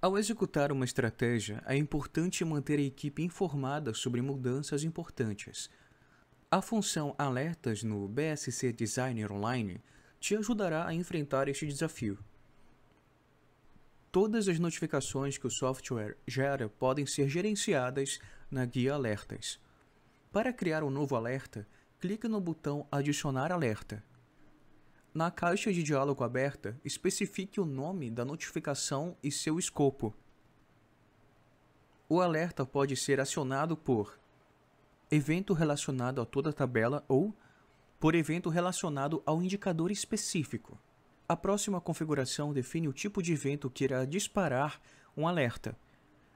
Ao executar uma estratégia, é importante manter a equipe informada sobre mudanças importantes. A função Alertas no BSC Designer Online te ajudará a enfrentar este desafio. Todas as notificações que o software gera podem ser gerenciadas na guia Alertas. Para criar um novo alerta, clique no botão Adicionar alerta. Na caixa de diálogo aberta, especifique o nome da notificação e seu escopo. O alerta pode ser acionado por evento relacionado a toda a tabela ou por evento relacionado ao indicador específico. A próxima configuração define o tipo de evento que irá disparar um alerta.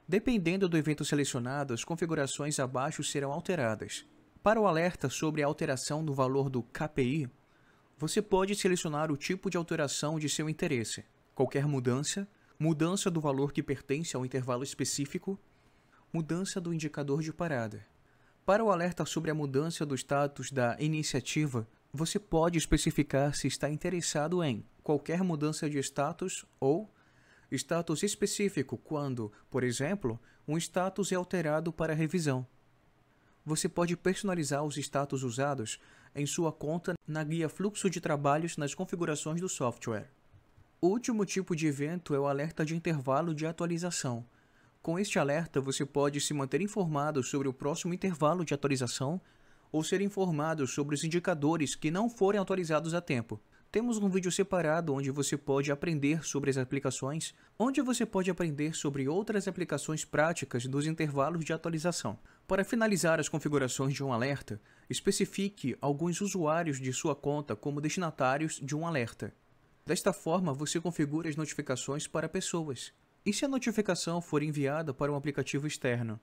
Dependendo do evento selecionado, as configurações abaixo serão alteradas. Para o alerta sobre a alteração do valor do KPI, você pode selecionar o tipo de alteração de seu interesse, qualquer mudança, mudança do valor que pertence ao intervalo específico, mudança do indicador de parada. Para o alerta sobre a mudança do status da iniciativa, você pode especificar se está interessado em qualquer mudança de status ou status específico quando, por exemplo, um status é alterado para revisão você pode personalizar os status usados em sua conta na guia Fluxo de Trabalhos nas configurações do software. O último tipo de evento é o alerta de intervalo de atualização. Com este alerta, você pode se manter informado sobre o próximo intervalo de atualização ou ser informado sobre os indicadores que não forem atualizados a tempo. Temos um vídeo separado onde você pode aprender sobre as aplicações, onde você pode aprender sobre outras aplicações práticas dos intervalos de atualização. Para finalizar as configurações de um alerta, especifique alguns usuários de sua conta como destinatários de um alerta. Desta forma, você configura as notificações para pessoas. E se a notificação for enviada para um aplicativo externo?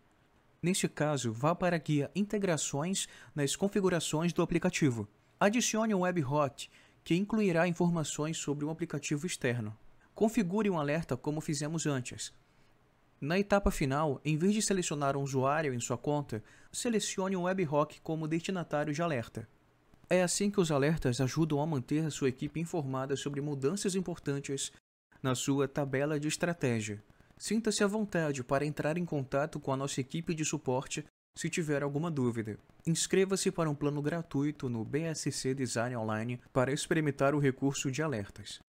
Neste caso, vá para a guia Integrações nas configurações do aplicativo. Adicione o WebHot que incluirá informações sobre um aplicativo externo. Configure um alerta como fizemos antes. Na etapa final, em vez de selecionar um usuário em sua conta, selecione o WebRock como destinatário de alerta. É assim que os alertas ajudam a manter a sua equipe informada sobre mudanças importantes na sua tabela de estratégia. Sinta-se à vontade para entrar em contato com a nossa equipe de suporte se tiver alguma dúvida, inscreva-se para um plano gratuito no BSC Design Online para experimentar o recurso de alertas.